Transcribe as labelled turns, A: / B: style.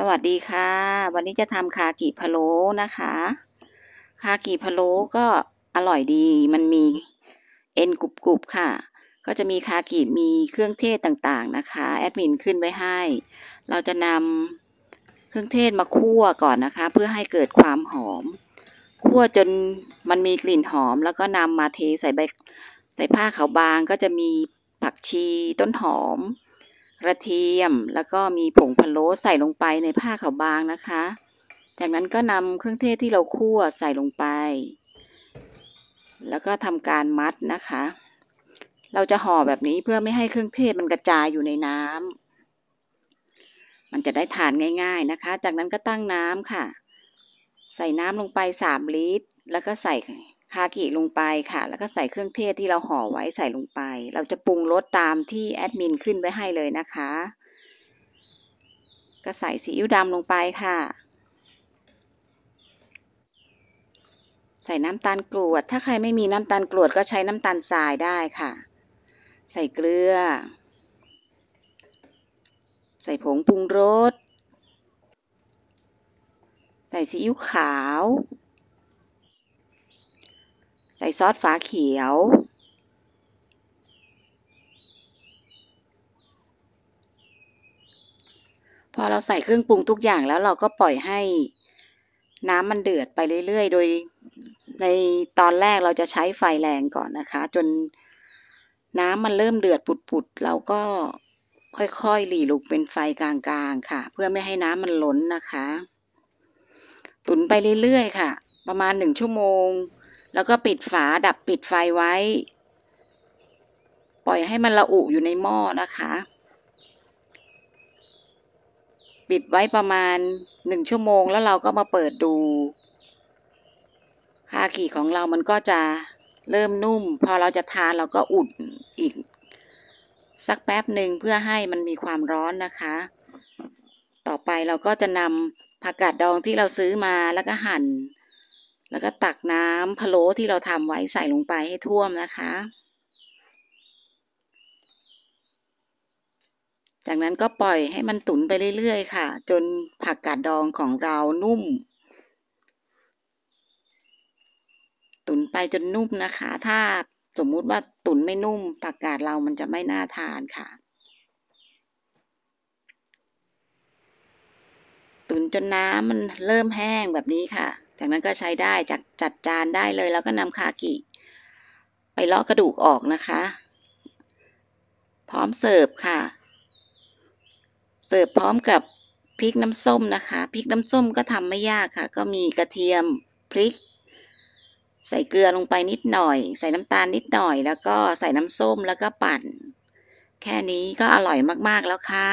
A: สวัสดีค่ะ วันนี้จะทำคากิพะโล้นะคะคากิพะโล้ก็อร่อยดี มันมีเอ็นกรุบๆค่ะ ก็จะมีคากิมีเครื่องเทศต่างๆนะคะแอดมินขึ้นไว้ให้ เราจะนำเครื่องเทศมาคั่วก่อนนะคะ เพื่อให้เกิดความหอม คั่วจนมันมีกลิ่นหอม แล้วก็นำมาเทใส่ใบใส่ผ้าขาวบาง ก็จะมีผักชีต้นหอมกระเทียมแล้วก็มีผงพะโล้ใส่ลงไปในผ้าขาวบางนะคะ จากนั้นก็นำเครื่องเทศที่เราคั่วใส่ลงไป แล้วก็ทำการมัดนะคะ เราจะห่อแบบนี้เพื่อไม่ให้เครื่องเทศมันกระจายอยู่ในน้ำมันจะได้ทานง่าย ๆนะคะ จากนั้นก็ตั้งน้ำค่ะ ใส่น้ำลงไป 3 ลิตร แล้วก็ใส่คากิลงไปค่ะ แล้วก็ใส่เครื่องเทศที่เราห่อไว้ใส่ลงไป เราจะปรุงรสตามที่แอดมินขึ้นไว้ให้เลยนะคะ ก็ใส่ซีอิ๊วดำลงไปค่ะ ใส่น้ำตาลกรวด ถ้าใครไม่มีน้ำตาลกรวดก็ใช้น้ำตาลทรายได้ค่ะ ใส่เกลือ ใส่ผงปรุงรส ใส่ซีอิ๊วขาวใส่ซอสฝาเขียว พอเราใส่เครื่องปรุงทุกอย่างแล้วเราก็ปล่อยให้น้ำมันเดือดไปเรื่อยๆ โดย ในตอนแรกเราจะใช้ไฟแรงก่อนนะคะ จนน้ำมันเริ่มเดือดปุดๆ เราก็ค่อยๆหลีลุกเป็นไฟกลางๆ ค่ะ เพื่อไม่ให้น้ำมันล้นนะคะตุนไปเรื่อยๆ ค่ะ ประมาณหนึ่งชั่วโมงแล้วก็ปิดฝาดับปิดไฟไว้ ปล่อยให้มันระอุอยู่ในหม้อนะคะ ปิดไว้ประมาณหนึ่งชั่วโมงแล้วเราก็มาเปิดดูฮากิของเรามันก็จะเริ่มนุ่มพอเราจะทานเราก็อุ่นอีกสักแป๊บหนึ่งเพื่อให้มันมีความร้อนนะคะ ต่อไปเราก็จะนำผักกาดดองที่เราซื้อมาแล้วก็หั่นแล้วก็ตักน้ำพะโล้ที่เราทำไว้ใส่ลงไปให้ท่วมนะคะ จากนั้นก็ปล่อยให้มันตุ๋นไปเรื่อยๆ ค่ะ จนผักกาดดองของเรานุ่ม ตุ๋นไปจนนุ่มนะคะ ถ้าสมมุติว่าตุ๋นไม่นุ่มผักกาดเรามันจะไม่น่าทานค่ะ ตุ๋นจนน้ำมันเริ่มแห้งแบบนี้ค่ะจากนั้นก็ใช้ได้จากจัดจานได้เลยแล้วก็นำคากิ ไปลอกกระดูกออกนะคะ พร้อมเสิร์ฟค่ะ เสิร์ฟพร้อมกับพริกน้ำส้มนะคะพริกน้ำส้มก็ทำไม่ยากค่ะ ก็มีกระเทียมพริก ใส่เกลือลงไปนิดหน่อย ใส่น้ำตาลนิดหน่อย แล้วก็ใส่น้ำส้มแล้วก็ปั่น แค่นี้ก็อร่อยมากๆแล้วค่ะ